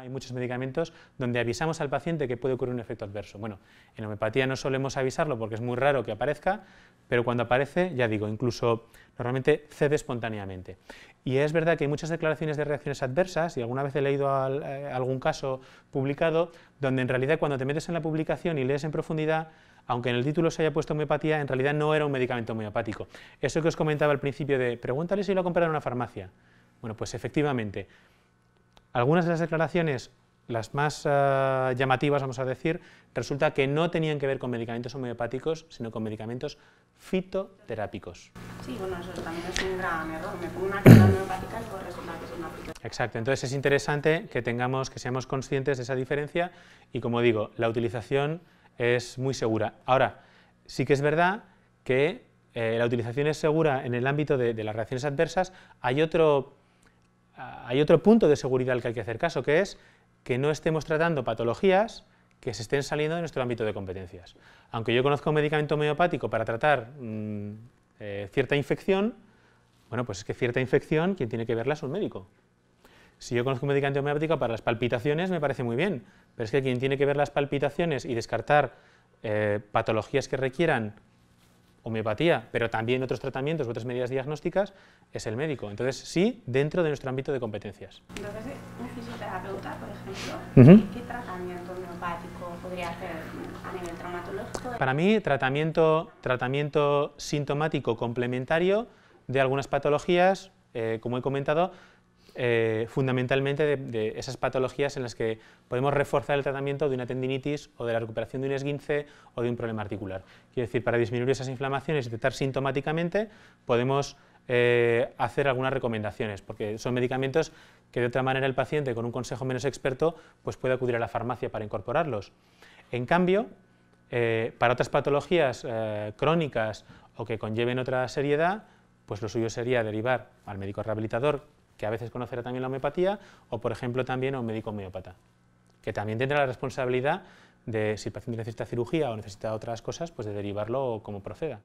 Hay muchos medicamentos donde avisamos al paciente que puede ocurrir un efecto adverso. Bueno, en homeopatía no solemos avisarlo porque es muy raro que aparezca, pero cuando aparece, ya digo, incluso normalmente cede espontáneamente. Y es verdad que hay muchas declaraciones de reacciones adversas, y alguna vez he leído eh, algún caso publicado, donde en realidad cuando te metes en la publicación y lees en profundidad, aunque en el título se haya puesto homeopatía, en realidad no era un medicamento homeopático. Eso que os comentaba al principio de, pregúntale si lo ha comprado en una farmacia. Bueno, pues efectivamente, algunas de las declaraciones, las más eh, llamativas, vamos a decir, resulta que no tenían que ver con medicamentos homeopáticos, sino con medicamentos fitoterápicos. Sí, bueno, eso también es un gran error. Me pongo una homeopática y pues resulta que es una Exacto, entonces es interesante que tengamos, que seamos conscientes de esa diferencia y como digo, la utilización es muy segura. Ahora, sí que es verdad que eh, la utilización es segura en el ámbito de, de las reacciones adversas. Hay otro hay otro punto de seguridad al que hay que hacer caso, que es que no estemos tratando patologías que se estén saliendo de nuestro ámbito de competencias. Aunque yo conozco un medicamento homeopático para tratar mm, eh, cierta infección, bueno, pues es que cierta infección, quien tiene que verla es un médico. Si yo conozco un medicamento homeopático para las palpitaciones, me parece muy bien, pero es que quien tiene que ver las palpitaciones y descartar eh, patologías que requieran homeopatía, pero también otros tratamientos, otras medidas diagnósticas, es el médico. Entonces, sí, dentro de nuestro ámbito de competencias. Entonces, un fisioterapeuta, por ejemplo, ¿qué tratamiento homeopático podría hacer a nivel traumatológico? Para mí, tratamiento, tratamiento sintomático complementario de algunas patologías, eh, como he comentado, eh, fundamentalmente de, esas patologías en las que podemos reforzar el tratamiento de una tendinitis o de la recuperación de un esguince o de un problema articular. Quiero decir, para disminuir esas inflamaciones y tratar sintomáticamente, podemos eh, hacer algunas recomendaciones, porque son medicamentos que de otra manera el paciente, con un consejo menos experto, pues puede acudir a la farmacia para incorporarlos. En cambio, eh, para otras patologías crónicas o que conlleven otra seriedad, pues lo suyo sería derivar al médico rehabilitador que a veces conocerá también la homeopatía, o por ejemplo también a un médico homeópata, que también tendrá la responsabilidad de si el paciente necesita cirugía o necesita otras cosas, pues de derivarlo como proceda.